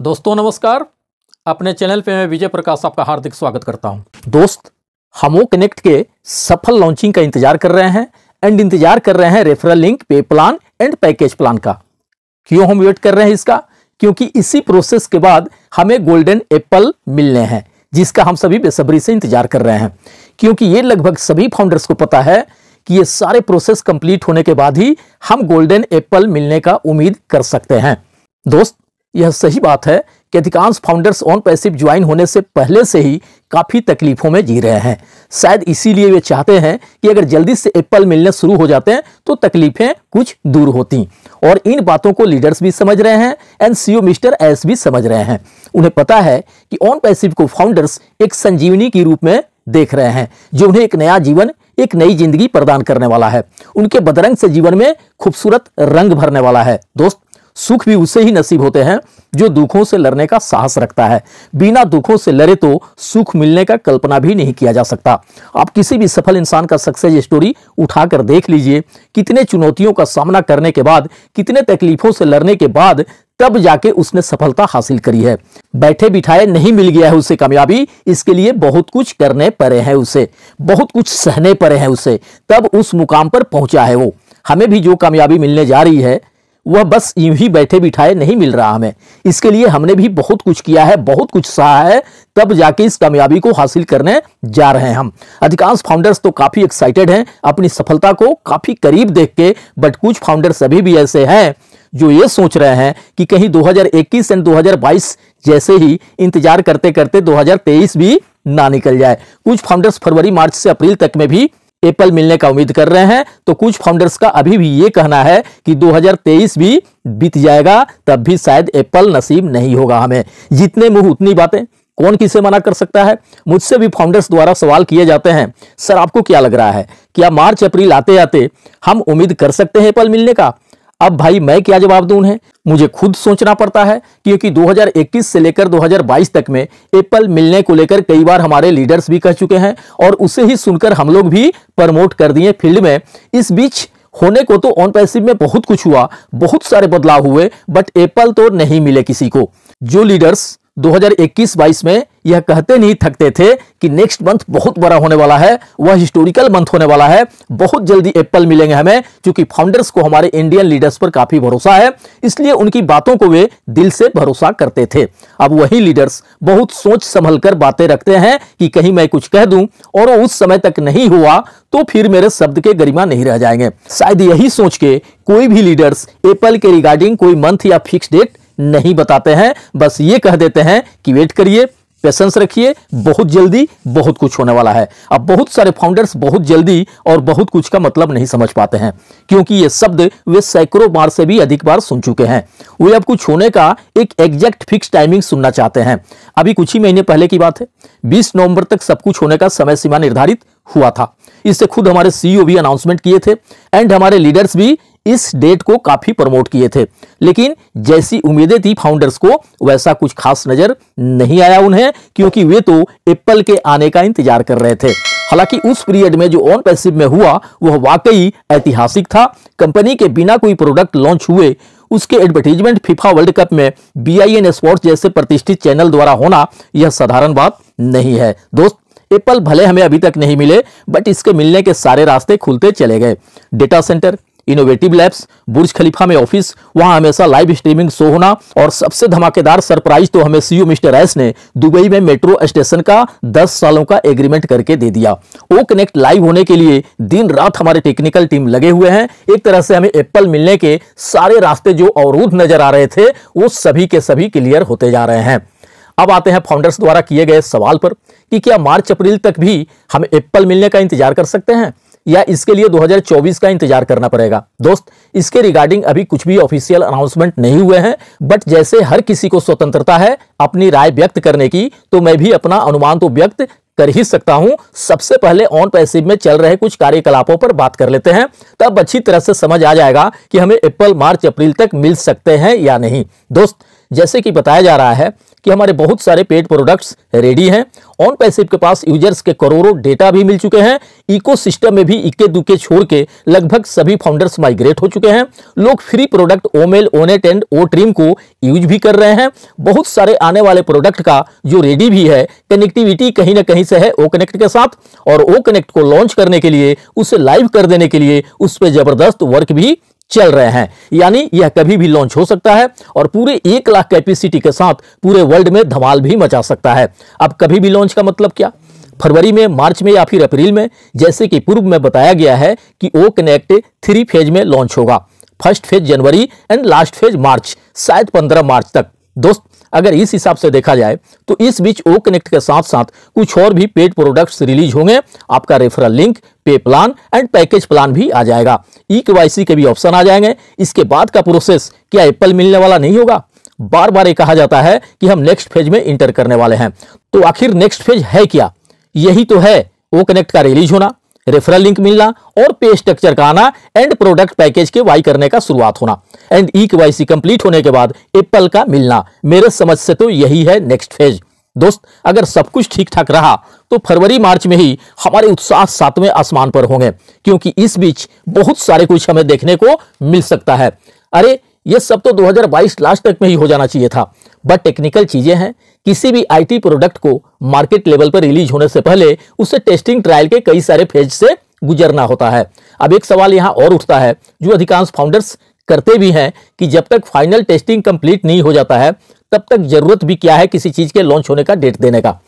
दोस्तों नमस्कार अपने चैनल पे मैं विजय प्रकाश आपका हार्दिक स्वागत करता हूं दोस्त हमो कनेक्ट के सफल लॉन्चिंग का इंतजार कर रहे हैं एंड इंतजार कर रहे हैं referral link pay plan and package plan का क्यों हम वेट कर रहे हैं इसका क्योंकि इसी प्रोसेस के बाद हमें गोल्डन एप्पल मिलने हैं जिसका हम सभी बेसब्री से इंतजार कर रहे हैं क्योंकि ये लगभग सभी फाउंडर्स को पता है कि ये सारे प्रोसेस कंप्लीट होने के बाद ही हम गोल्डन एप्पल मिलने का उम्मीद कर सकते हैं दोस्त यह सही बात है कि अधिकांश फाउंडर्स ऑन पैसिव ज्वाइन होने से पहले से ही काफ़ी तकलीफों में जी रहे हैं शायद इसीलिए वे चाहते हैं कि अगर जल्दी से एप्पल मिलने शुरू हो जाते हैं तो तकलीफें कुछ दूर होती और इन बातों को लीडर्स भी समझ रहे हैं and CEO e mister S भी समझ रहे हैं उन्हें पता है कि ऑन पैसिव को फाउंडर्स एक संजीवनी के रूप में देख रहे हैं जो उन्हें एक नया जीवन एक नई जिंदगी प्रदान करने वाला है उनके बदरंग से जीवन में खूबसूरत रंग भरने वाला है दोस्त सुख भी उसे ही नसीब होते हैं जो दुखों से लड़ने का साहस रखता है बिना दुखों से लड़े तो सुख मिलने का कल्पना भी नहीं किया जा सकता आप किसी भी सफल इंसान का सक्सेस स्टोरी उठाकर देख लीजिए कितने चुनौतियों का सामना करने के बाद कितने तकलीफों से लड़ने के बाद तब जाके उसने सफलता हासिल करी है बैठे बिठाए नहीं मिल गया है उसे कामयाबी इसके लिए बहुत कुछ करने पड़े हैं उसे बहुत कुछ सहने पड़े हैं उसे तब उस मुकाम पर पहुंचा है वो हमें भी जो कामयाबी मिलने जा रही है वह बस यूं ही बैठे बिठाए नहीं मिल रहा हमें इसके लिए हमने भी बहुत कुछ किया है बहुत कुछ सहा है तब जाके इस कामयाबी को हासिल करने जा रहे हैं हम अधिकांश फाउंडर्स तो काफ़ी एक्साइटेड हैं अपनी सफलता को काफ़ी करीब देख के बट कुछ फाउंडर्स अभी भी ऐसे हैं जो ये सोच रहे हैं कि कहीं 2021 एंड 2022 जैसे ही इंतजार करते करते 2023 भी ना निकल जाए कुछ फाउंडर्स फरवरी मार्च से अप्रैल तक में भी एप्पल मिलने का उम्मीद कर रहे हैं तो कुछ फाउंडर्स का अभी भी ये कहना है कि 2023 भी बीत जाएगा तब भी शायद एप्पल नसीब नहीं होगा हमें जितने मुंह उतनी बातें कौन किसे मना कर सकता है मुझसे भी फाउंडर्स द्वारा सवाल किए जाते हैं सर आपको क्या लग रहा है क्या मार्च अप्रैल आते आते हम उम्मीद कर सकते हैं एप्पल मिलने का अब भाई मैं क्या जवाब दूं उन्हें मुझे खुद सोचना पड़ता है क्योंकि 2021 से लेकर 2022 तक में एप्पल मिलने को लेकर कई बार हमारे लीडर्स भी कह चुके हैं और उसे ही सुनकर हम लोग भी प्रमोट कर दिए फील्ड में इस बीच होने को तो ऑन पैसिव में बहुत कुछ हुआ बहुत सारे बदलाव हुए बट एप्पल तो नहीं मिले किसी को जो लीडर्स दो हजार में यह कहते नहीं थकते थे कि नेक्स्ट मंथ बहुत बड़ा होने वाला है वह हिस्टोरिकल मंथ होने वाला है बहुत जल्दी एप्पल मिलेंगे हमें क्योंकि फाउंडर्स को हमारे इंडियन लीडर्स पर काफी भरोसा है इसलिए उनकी बातों को वे दिल से भरोसा करते थे अब वही लीडर्स बहुत सोच संभल कर बातें रखते हैं कि कहीं मैं कुछ कह दूं और उस समय तक नहीं हुआ तो फिर मेरे शब्द के गरिमा नहीं रह जाएंगे शायद यही सोच के कोई भी लीडर्स एप्पल के रिगार्डिंग कोई मंथ या फिक्स डेट नहीं बताते हैं बस ये कह देते हैं कि वेट करिए पेशेंस रखिए बहुत जल्दी बहुत कुछ होने वाला है अब बहुत सारे फाउंडर्स बहुत जल्दी और बहुत कुछ का मतलब नहीं समझ पाते हैं क्योंकि ये शब्द वे सैकड़ों बार से भी अधिक बार सुन चुके हैं वे अब कुछ होने का एक एग्जैक्ट फिक्स टाइमिंग सुनना चाहते हैं अभी कुछ ही महीने पहले की बात है बीस नवंबर तक सब कुछ होने का समय सीमा निर्धारित हुआ था इससे खुद हमारे सीईओ e भी अनाउंसमेंट किए थे एंड हमारे लीडर्स भी इस डेट को काफी प्रमोट किए थे लेकिन जैसी उम्मीदें थी फाउंडर्स को वैसा कुछ खास नजर नहीं आया उन्हें क्योंकि वे तो एप्पल के आने का इंतजार कर रहे थे हालांकि उस पीरियड में जो ऑन पैसिव में हुआ वह वाकई ऐतिहासिक था कंपनी के बिना कोई प्रोडक्ट लॉन्च हुए उसके एडवर्टीजमेंट फिफा वर्ल्ड कप में बी आई एन स्पोर्ट्स जैसे प्रतिष्ठित चैनल द्वारा होना यह साधारण बात नहीं है दोस्त एप्पल भले हमें अभी तक नहीं मिले बट इसके मिलने के सारे रास्ते खुलते चले गए data center innovative labs Burj Khalifa में ऑफिस वहां हमेशा लाइव स्ट्रीमिंग शो होना और सबसे धमाकेदार सरप्राइज तो हमें सीईओ मिस्टर एस ने दुबई में मेट्रो स्टेशन का 10 सालों का एग्रीमेंट करके दे दिया ओ कनेक्ट लाइव होने के लिए दिन रात हमारे टेक्निकल टीम लगे हुए हैं एक तरह से हमें एप्पल मिलने के सारे रास्ते जो अवरोध नजर आ रहे थे वो सभी के सभी क्लियर होते जा रहे हैं अब आते हैं फाउंडर्स द्वारा किए गए सवाल पर कि क्या मार्च अप्रैल तक भी हम एप्पल मिलने का इंतजार कर सकते हैं या इसके लिए 2024 का इंतजार करना पड़ेगा दोस्त इसके रिगार्डिंग अभी कुछ भी ऑफिशियल अनाउंसमेंट नहीं हुए हैं बट जैसे हर किसी को स्वतंत्रता है अपनी राय व्यक्त करने की तो मैं भी अपना अनुमान तो व्यक्त कर ही सकता हूं सबसे पहले ऑन पैसिव में चल रहे कुछ कार्यकलापों पर बात कर लेते हैं तब अच्छी तरह से समझ आ जाएगा कि हमें एप्पल मार्च अप्रैल तक मिल सकते हैं या नहीं दोस्त जैसे कि बताया जा रहा है कि हमारे बहुत सारे पेड प्रोडक्ट्स रेडी हैं ऑन पैसिव के पास यूजर्स के करोड़ों डेटा भी मिल चुके हैं इकोसिस्टम में भी इक्के दुक्के छोड़ के लगभग सभी फाउंडर्स माइग्रेट हो चुके हैं लोग free product OMail ONet and O Trim को यूज भी कर रहे हैं बहुत सारे आने वाले प्रोडक्ट का जो रेडी भी है कनेक्टिविटी कहीं ना कहीं से है ओ कनेक्ट के साथ और ओ कनेक्ट को लॉन्च करने के लिए उसे लाइव कर देने के लिए उस पर जबरदस्त वर्क भी चल रहे हैं यानी यह कभी भी लॉन्च हो सकता है और पूरे एक लाख कैपेसिटी के साथ पूरे वर्ल्ड में धमाल भी मचा सकता है अब कभी भी लॉन्च का मतलब क्या फरवरी में मार्च में या फिर अप्रैल में जैसे कि पूर्व में बताया गया है कि ओ कनेक्ट थ्री फेज में लॉन्च होगा फर्स्ट फेज जनवरी एंड लास्ट फेज मार्च शायद पंद्रह मार्च तक दोस्त अगर इस हिसाब से देखा जाए तो इस बीच ओ कनेक्ट के साथ साथ कुछ और भी पेड प्रोडक्ट्स रिलीज होंगे आपका referral link pay plan and package plan भी आ जाएगा ई के के भी ऑप्शन आ जाएंगे इसके बाद का प्रोसेस क्या एप्पल मिलने वाला नहीं होगा बार बार ये कहा जाता है कि हम नेक्स्ट फेज में इंटर करने वाले हैं तो आखिर नेक्स्ट फेज है क्या यही तो है ओ कनेक्ट का रिलीज होना रेफरल लिंक मिलना और पे स्ट्रक्चर का आना एंड प्रोडक्ट पैकेज के वाई करने का शुरुआत होना एंड ई के कंप्लीट होने के बाद एप्पल का मिलना मेरे समझ से तो यही है नेक्स्ट फेज दोस्त अगर सब कुछ ठीक ठाक रहा तो फरवरी मार्च में ही हमारे उत्साह सातवें आसमान पर होंगे क्योंकि इस बीच बहुत सारे कुछ हमें देखने को मिल सकता है अरे ये सब तो 2022 लास्ट तक में ही हो जाना चाहिए था बट टेक्निकल चीज़ें हैं किसी भी आईटी प्रोडक्ट को मार्केट लेवल पर रिलीज होने से पहले उसे टेस्टिंग ट्रायल के कई सारे फेज से गुजरना होता है अब एक सवाल यहाँ और उठता है जो अधिकांश फाउंडर्स करते भी हैं कि जब तक फाइनल टेस्टिंग कंप्लीट नहीं हो जाता है तब तक जरूरत भी क्या है किसी चीज़ के लॉन्च होने का डेट देने का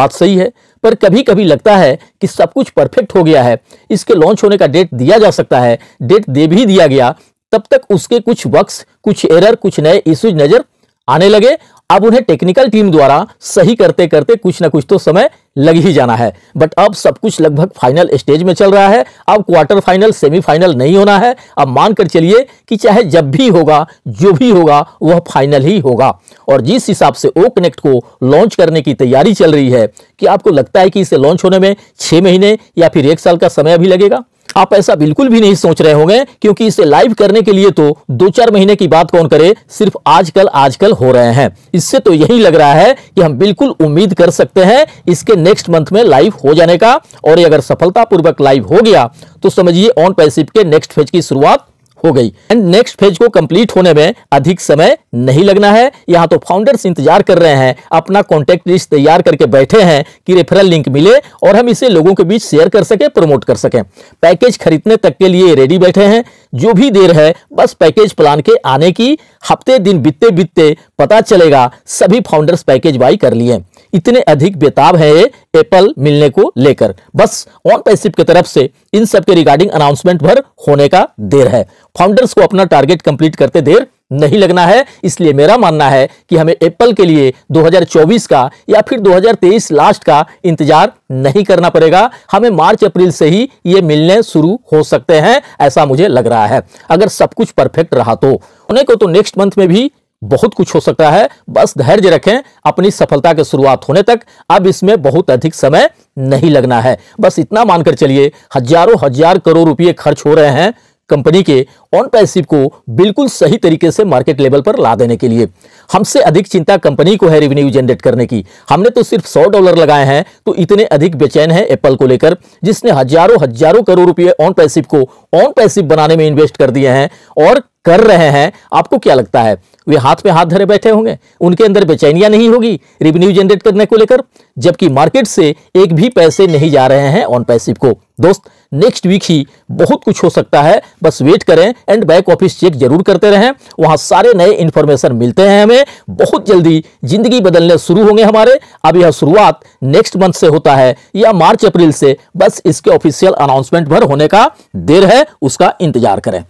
बात सही है पर कभी कभी लगता है कि सब कुछ परफेक्ट हो गया है इसके लॉन्च होने का डेट दिया जा सकता है डेट दे भी दिया गया तब तक उसके कुछ वक्स कुछ एरर कुछ नए इश्यूज नजर आने लगे अब उन्हें टेक्निकल टीम द्वारा सही करते करते कुछ ना कुछ तो समय लग ही जाना है बट अब सब कुछ लगभग फाइनल स्टेज में चल रहा है अब क्वार्टर फाइनल सेमीफाइनल नहीं होना है अब मानकर चलिए कि चाहे जब भी होगा जो भी होगा वह फाइनल ही होगा और जिस हिसाब से ओ कनेक्ट को लॉन्च करने की तैयारी चल रही है कि आपको लगता है कि इसे लॉन्च होने में छः महीने या फिर एक साल का समय अभी लगेगा आप ऐसा बिल्कुल भी नहीं सोच रहे होंगे क्योंकि इसे लाइव करने के लिए तो दो चार महीने की बात कौन करे सिर्फ आजकल आजकल हो रहे हैं इससे तो यही लग रहा है कि हम बिल्कुल उम्मीद कर सकते हैं इसके नेक्स्ट मंथ में लाइव हो जाने का और अगर सफलतापूर्वक लाइव हो गया तो समझिए ऑन पैसिप के नेक्स्ट फेज की शुरुआत हो गई एंड नेक्स्ट फेज को कंप्लीट होने में अधिक समय नहीं लगना है यहाँ तो फाउंडर्स इंतजार कर रहे हैं अपना कॉन्टेक्ट लिस्ट तैयार करके बैठे हैं कि रेफरल लिंक मिले और हम इसे लोगों के बीच शेयर कर सकें प्रमोट कर सकें पैकेज खरीदने तक के लिए रेडी बैठे हैं जो भी देर है बस पैकेज प्लान के आने की हफ्ते दिन बीतते बीतते पता चलेगा सभी फाउंडर्स पैकेज बाई कर लिए इतने अधिक बेताब है एप्पल मिलने को लेकर बस ऑन पैसिव की तरफ से इन सब के रिगार्डिंग अनाउंसमेंट भर होने का देर है फाउंडर्स को अपना टारगेट कंप्लीट करते देर नहीं लगना है इसलिए मेरा मानना है कि हमें एप्पल के लिए 2024 का या फिर 2023 लास्ट का इंतजार नहीं करना पड़ेगा हमें मार्च अप्रैल से ही ये मिलने शुरू हो सकते हैं ऐसा मुझे लग रहा है अगर सब कुछ परफेक्ट रहा तो उन्हें को तो नेक्स्ट मंथ में भी बहुत कुछ हो सकता है बस धैर्य रखें अपनी सफलता के शुरुआत होने तक अब इसमें बहुत अधिक समय नहीं लगना है बस इतना मानकर चलिए हजारों हजार करोड़ रुपए खर्च हो रहे हैं कंपनी के ऑन पैसिव को बिल्कुल सही तरीके से मार्केट लेवल पर ला देने के लिए हमसे अधिक चिंता कंपनी को है रेवेन्यू जनरेट करने की हमने तो सिर्फ सौ डॉलर लगाए हैं तो इतने अधिक बेचैन है एप्पल को लेकर जिसने हजारों हजारों करोड़ रुपए ऑन पैसिव को ऑन पैसिव बनाने में इन्वेस्ट कर दिए हैं और कर रहे हैं आपको क्या लगता है वे हाथ पे हाथ धरे बैठे होंगे उनके अंदर बेचैनियां नहीं होगी रेवेन्यू जनरेट करने को लेकर जबकि मार्केट से एक भी पैसे नहीं जा रहे हैं ऑन पैसिव को दोस्त नेक्स्ट वीक ही बहुत कुछ हो सकता है बस वेट करें एंड बैक ऑफिस चेक जरूर करते रहें वहां सारे नए इन्फॉर्मेशन मिलते हैं हमें बहुत जल्दी जिंदगी बदलने शुरू होंगे हमारे अब यह शुरुआत नेक्स्ट मंथ से होता है या मार्च अप्रैल से बस इसके ऑफिशियल अनाउंसमेंट भर होने का देर है उसका इंतजार करें